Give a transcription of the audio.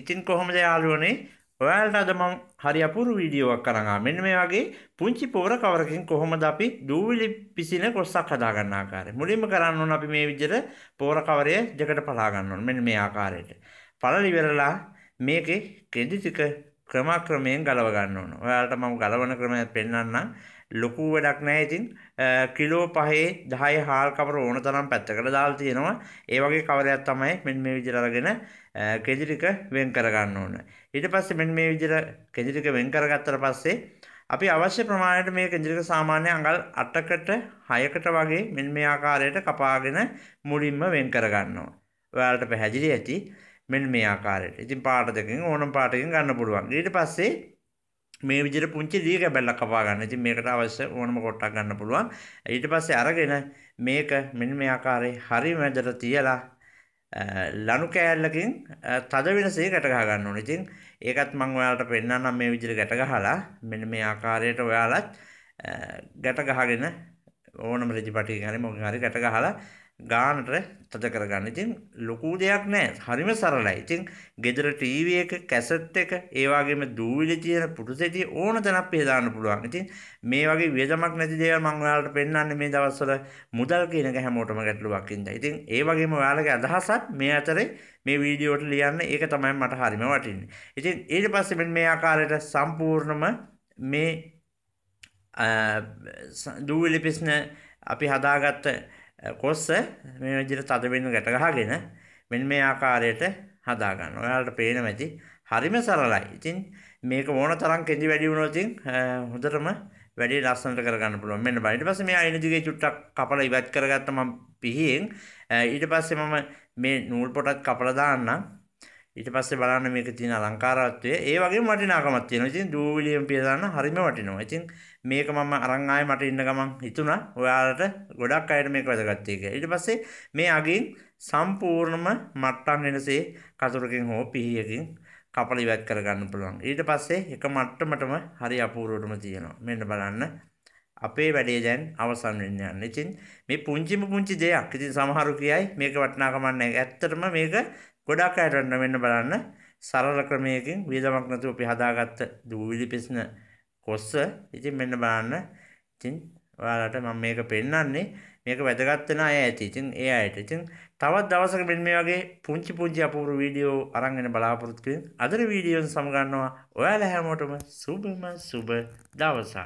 ඉතින් කොහොමද යාළුවනේ ඔයාලට අද මම හරි අපූරු වීඩියෝවක් කරනවා. මෙන්න මේ වගේ පුංචි පොර කවරකින් කොහොමද අපි දූවිලි පිසින කොස්සක් හදාගන්න ආකාරය. මුලින්ම කරන්න ඕන අපි මේ විදිහට පොර කවරය දෙකට පලා ගන්න ඕන. මෙන්න මේ ආකාරයට. පළල ඉවරලා මේකේ කෙඳි ටික ක්‍රමක්‍රමයෙන් ගලව ගන්න ඕන. ඔයාලට මම ගලවන ක්‍රමයක් පෙන්වන්නම්. ලොකු වැඩක් නෑ ඉතින් කිලෝ පහේ දහය හාල් කවර ඕන තරම් පැත්තකට දාලා තියෙනවා ඒ වගේ කවරයක් තමයි මෙන්න මේ විදිහට අරගෙන කෙඳි ටික වෙන් කරගන්න ඕන ඊට පස්සේ මෙන්න මේ විදිහට කෙඳි ටික වෙන් කරගත්තට පස්සේ අපි අවශ්‍ය ප්‍රමාණයට මේ කෙඳි ටික සාමාන්‍ය අඟල් 8කට 6කට වගේ මෙන්න මේ ආකාරයට කපාගෙන මුලින්ම වෙන් කරගන්නවා ඔයාලට පැහැදිලි ඇති මෙන්න මේ ආකාරයට ඉතින් පාට දෙකෙන් ඕනම් පාටකින් ගන්න පුළුවන් ඊට පස්සේ මේ විදිහට පුංචි දී කැබැල්ලක් කපා ගන්න. ඉතින් මේකට අවශ්‍ය ඕනම කොටයක් ගන්න පුළුවන්. ඊට පස්සේ අරගෙන මේක මෙන්න මේ ආකාරයේ හරි මැදට තියලා ලනු කෑල්ලකින් තද වෙනසේ ගැට ගහ ගන්න ඕනේ. ඉතින් ඒකත් මම ඔයාලට පෙන්නන්නම් මේ විදිහට ගැට ගහලා මෙන්න මේ ආකාරයට ඔයාලත් ගැට ගහගෙන ඕනම රෙජිපටි ගැන මොකක් හරි ගැට ගහලා ගානට තද කරගන්න. ඉතින් ලොකු දෙයක් නෑ. හරිම සරලයි. ඉතින් ගෙදර ටීවී එක, කැසට් එක, ඒ වගේම දූවිලි තියෙන පුටුසෙටි ඕන තැනක් පෙදාන්න පුළුවන්. ඉතින් මේ වගේ වියදමක් නැති දේවල් මම ඔයාලට පෙන්වන්නේ මේ දවස්වල මුදල් කියන එක හැමෝටම ගැටලුවක් ඉඳලා. ඉතින් ඒ වගේම ඔයාලගේ අදහසත් මේ අතරේ මේ වීඩියෝට ලියන්න ඒක තමයි මට හරිම වටින්නේ. ඉතින් ඊට පස්සේ මෙන්න මේ ආකාරයට සම්පූර්ණම මේ දූවිලි ප්‍රශ්න අපි හදාගත්ත කොස්ස මේ විදිහට තද වෙන ගැට ගහගෙන මෙන්න මේ ආකාරයට හදා ගන්න. ඔයාලට පේනවා ඇති. හරිම සරලයි. ඉතින් මේක ඕන තරම් කෙඳි වැඩි වුණොත් ඉතින් හොඳටම වැඩි ලස්සනට කරගන්න පුළුවන්. මෙන්න බලන්න. ඊට පස්සේ මේ අයින දිගේ චුට්ටක් කපලා ඉවත් කරගත්ත මම පිහියෙන් ඊට පස්සේ මම මේ නූල් පොටත් කපලා දාන්නම්. ඊට පස්සේ බලන්න මේක තියෙන අලංකාරත්වය ඒ වගේම වටිනාකමක් තියෙනවා. ඉතින් දූවිලියෙන් පියදාන්න හරිම වටිනවා. ඉතින් මේක මම අරන් ආයේ මට ඉන්න ගමන් හිතුණා ඔයාලට ගොඩක් අයට මේක වැදගත් එක. ඊට පස්සේ මේ අගින් සම්පූර්ණම මට්ටම් වෙනසේ කතුරකින් හෝ පිහියකින් කපල ඉවත් කරගන්න පුළුවන්. ඊට පස්සේ එක මට්ටමටම හරි අපූර්වවටම තියෙනවා. මෙන්න බලන්න අපේ වැඩේ දැන් අවසන් වෙන්න යන. ඉතින් මේ පුංචිම පුංචි දෙයක්. ඉතින් සමහරු කියයි මේක වටිනාකමක් නැහැ. ඇත්තටම මේක ගොඩක් අයට වෙන්න බලන්න සරල ක්‍රමයකින් වියදමක් නැතුව අපි හදාගත්ත දූවිලි පිස්න කොස්ස ඉතින් මෙන්න බලන්න ඉතින් ඔයාලට මම මේක පෙන්වන්නේ මේක වැදගත් වෙන අය ඇති. ඉතින් ඒ අයට. ඉතින් තවත් දවසක මෙන්න මේ වගේ පුංචි පුංචි අපූර්ව වීඩියෝ අරන් එන බලාපොරොත්තු වෙන. අදර වීඩියෝන් සමගන්නවා. ඔයාලා හැමෝටම සුබම සුබ දවසක්.